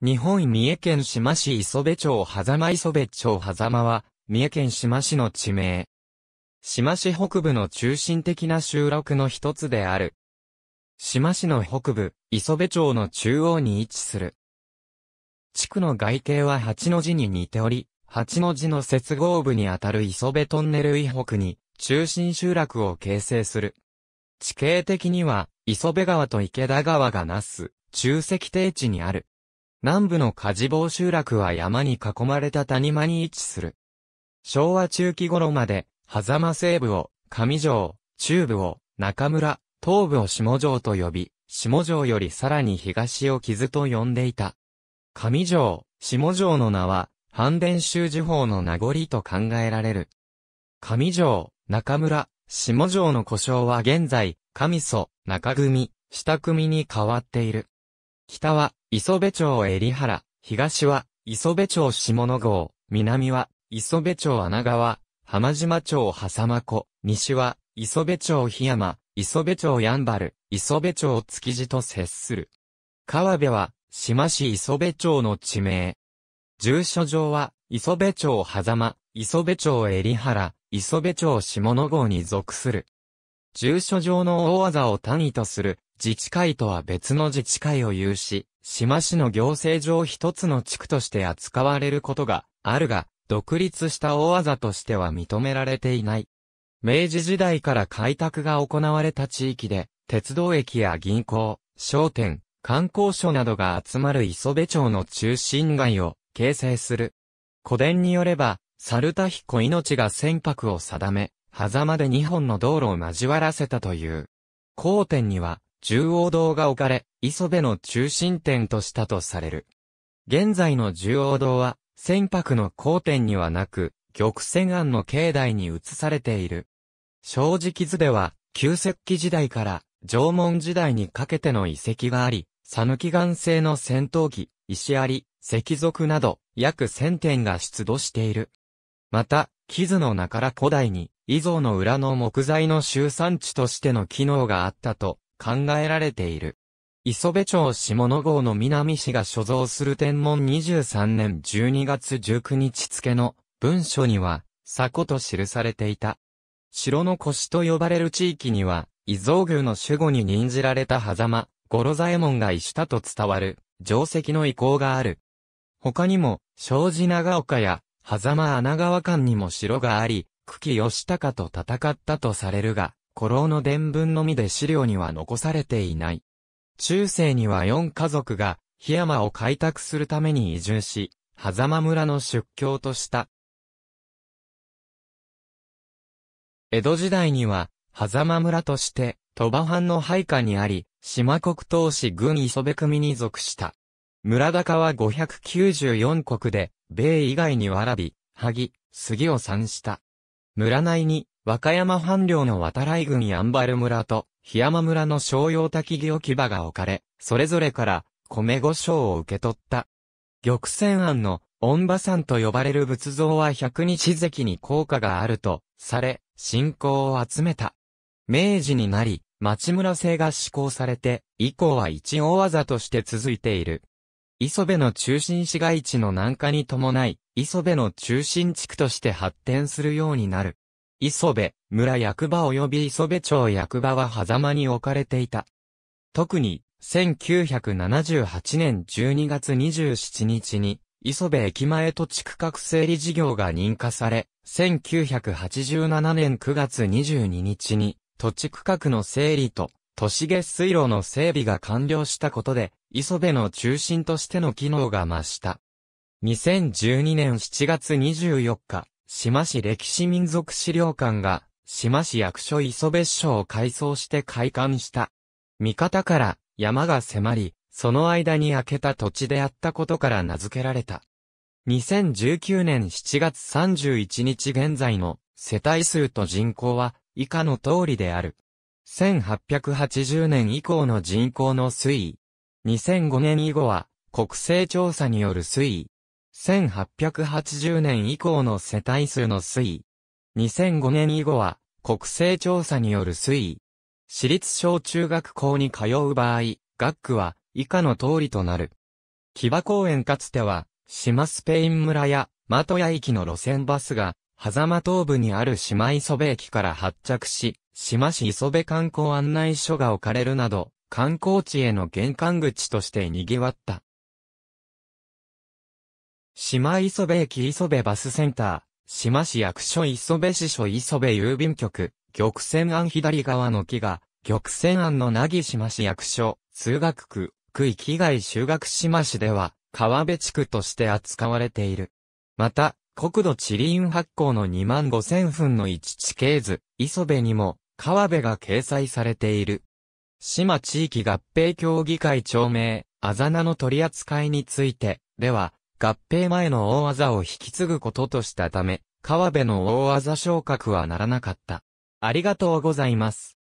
日本三重県志摩市磯部町狭間磯部町狭間は、三重県志摩市の地名。志摩市北部の中心的な集落の一つである。志摩市の北部、磯部町の中央に位置する。地区の外形は八の字に似ており、八の字の接合部にあたる磯部トンネル以北に、中心集落を形成する。地形的には、磯部川と池田川がなす、中石低地にある。南部の梶坊集落は山に囲まれた谷間に位置する。昭和中期頃まで、狭間西部を、上城、中部を、中村、東部を下城と呼び、下城よりさらに東を傷と呼んでいた。上城、下城の名は、半伝州地方の名残と考えられる。上城、中村、下城の故障は現在、上祖、中組、下組に変わっている。北は、磯部町襟原、東は、磯部町下野郷、南は、磯部町穴川、浜島町狭間湖、西は、磯部町檜山、磯部町やんばる、磯部町築地と接する。川辺は、島市磯部町の地名。住所上は、磯部町狭間、磯部町襟原、磯部町下野郷に属する。住所上の大技を単位とする、自治会とは別の自治会を有し、島市の行政上一つの地区として扱われることがあるが、独立した大技としては認められていない。明治時代から開拓が行われた地域で、鉄道駅や銀行、商店、観光所などが集まる磯部町の中心街を形成する。古伝によれば、猿田彦命が船舶を定め、狭間で2本の道路を交わらせたという。交点には、中央堂が置かれ、磯部の中心点としたとされる。現在の中央堂は、船舶の交点にはなく、玉泉庵の境内に移されている。正直図では、旧石器時代から縄文時代にかけての遺跡があり、讃岐岩製の戦闘機、石槍、石族など、約1000点が出土している。また、木図の中から古代に、遺像の裏の木材の集散地としての機能があったと考えられている。磯部町下野郷の南市が所蔵する天文23年12月19日付の文書には、佐古と記されていた。城の腰と呼ばれる地域には、伊蔵宮の守護に任じられた狭間、五郎左衛門が石田と伝わる、定石の遺構がある。他にも、庄司長岡や、狭間穴川間にも城があり、久喜義高と戦ったとされるが、古老の伝文のみで資料には残されていない。中世には4家族が、檜山を開拓するために移住し、狭間村の出境とした。江戸時代には、狭間村として、鳥羽藩の配下にあり、島国当市軍磯部組に属した。村高は594国で、米以外にわらび、萩、杉を産した。村内に、和歌山藩領の渡来郡やんばる村と、檜山村の商用滝木置き場が置かれ、それぞれから米五章を受け取った。玉泉庵の御馬山と呼ばれる仏像は百日関に効果があるとされ、信仰を集めた。明治になり、町村制が施行されて、以降は一大技として続いている。磯部の中心市街地の南下に伴い、磯部の中心地区として発展するようになる。磯部、村役場及び磯部町役場は狭間に置かれていた。特に、1978年12月27日に、磯部駅前土地区画整理事業が認可され、1987年9月22日に、土地区画の整理と、都市下水路の整備が完了したことで、磯部の中心としての機能が増した。2012年7月24日、志摩市歴史民族資料館が、志摩市役所磯別所を改装して開館した。味方から山が迫り、その間に開けた土地であったことから名付けられた。2019年7月31日現在の世帯数と人口は以下の通りである。1880年以降の人口の推移。2005年以後は国勢調査による推移。1880年以降の世帯数の推移。2005年以後は、国勢調査による推移。私立小中学校に通う場合、学区は以下の通りとなる。木場公園かつては、島スペイン村や、的屋駅の路線バスが、狭間東部にある島磯部駅から発着し、島市磯部観光案内所が置かれるなど、観光地への玄関口として賑わった。島磯部駅磯部バスセンター、島市役所磯部市所磯部郵便局、玉泉案左側の木が、玉泉案のなぎ島市役所、通学区、区域外修学島市では、川辺地区として扱われている。また、国土地理院発行の2万5000分の1地形図、磯部にも、川辺が掲載されている。島地域合併協議会長名、あざなの取り扱いについて、では、合併前の大技を引き継ぐこととしたため、川辺の大技昇格はならなかった。ありがとうございます。